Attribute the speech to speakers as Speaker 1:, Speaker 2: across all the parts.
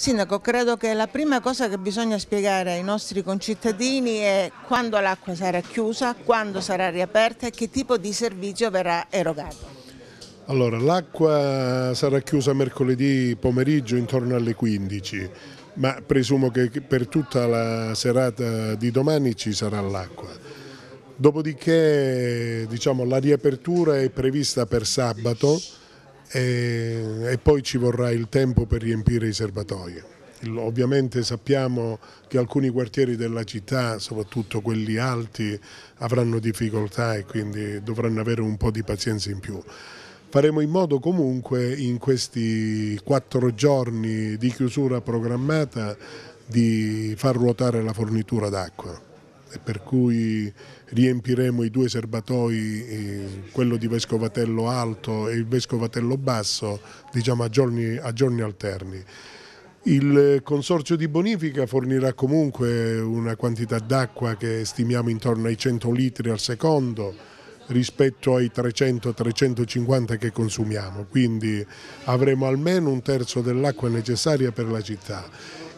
Speaker 1: Sindaco, credo che la prima cosa che bisogna spiegare ai nostri concittadini è quando l'acqua sarà chiusa, quando sarà riaperta e che tipo di servizio verrà erogato.
Speaker 2: Allora, l'acqua sarà chiusa mercoledì pomeriggio intorno alle 15, ma presumo che per tutta la serata di domani ci sarà l'acqua. Dopodiché diciamo, la riapertura è prevista per sabato e, e poi ci vorrà il tempo per riempire i serbatoi. Ovviamente sappiamo che alcuni quartieri della città, soprattutto quelli alti, avranno difficoltà e quindi dovranno avere un po' di pazienza in più. Faremo in modo comunque in questi quattro giorni di chiusura programmata di far ruotare la fornitura d'acqua per cui riempiremo i due serbatoi, eh, quello di Vescovatello Alto e il Vescovatello Basso, diciamo a giorni, a giorni alterni. Il consorzio di bonifica fornirà comunque una quantità d'acqua che stimiamo intorno ai 100 litri al secondo rispetto ai 300-350 che consumiamo, quindi avremo almeno un terzo dell'acqua necessaria per la città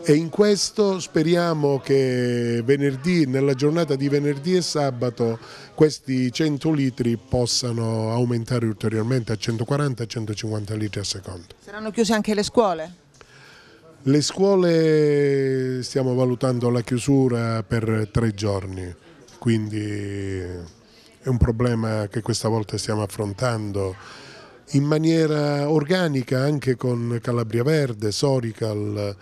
Speaker 2: e in questo speriamo che venerdì, nella giornata di venerdì e sabato questi 100 litri possano aumentare ulteriormente a 140-150 litri a secondo.
Speaker 1: Saranno chiuse anche le scuole?
Speaker 2: Le scuole stiamo valutando la chiusura per tre giorni, quindi è un problema che questa volta stiamo affrontando in maniera organica anche con Calabria Verde, Sorical,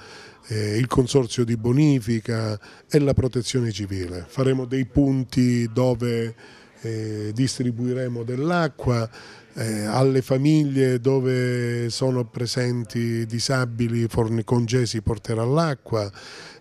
Speaker 2: eh, il consorzio di bonifica e la protezione civile. Faremo dei punti dove eh, distribuiremo dell'acqua, eh, alle famiglie dove sono presenti disabili congesi porterà l'acqua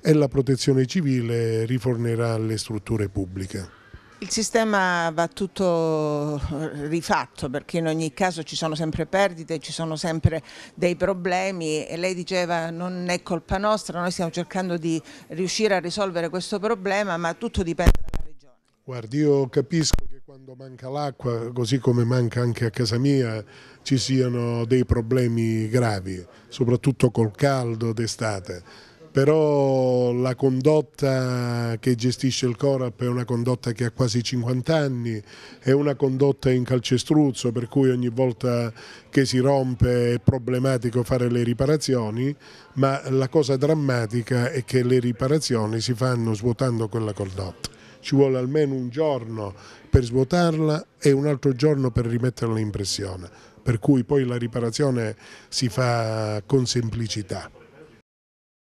Speaker 2: e la protezione civile rifornirà le strutture pubbliche.
Speaker 1: Il sistema va tutto eh, rifatto perché in ogni caso ci sono sempre perdite, ci sono sempre dei problemi e lei diceva non è colpa nostra, noi stiamo cercando di riuscire a risolvere questo problema ma tutto dipende dalla regione.
Speaker 2: Guardi io capisco che quando manca l'acqua, così come manca anche a casa mia, ci siano dei problemi gravi, soprattutto col caldo d'estate però la condotta che gestisce il Corap è una condotta che ha quasi 50 anni, è una condotta in calcestruzzo per cui ogni volta che si rompe è problematico fare le riparazioni, ma la cosa drammatica è che le riparazioni si fanno svuotando quella condotta. Ci vuole almeno un giorno per svuotarla e un altro giorno per rimetterla in pressione, per cui poi la riparazione si fa con semplicità.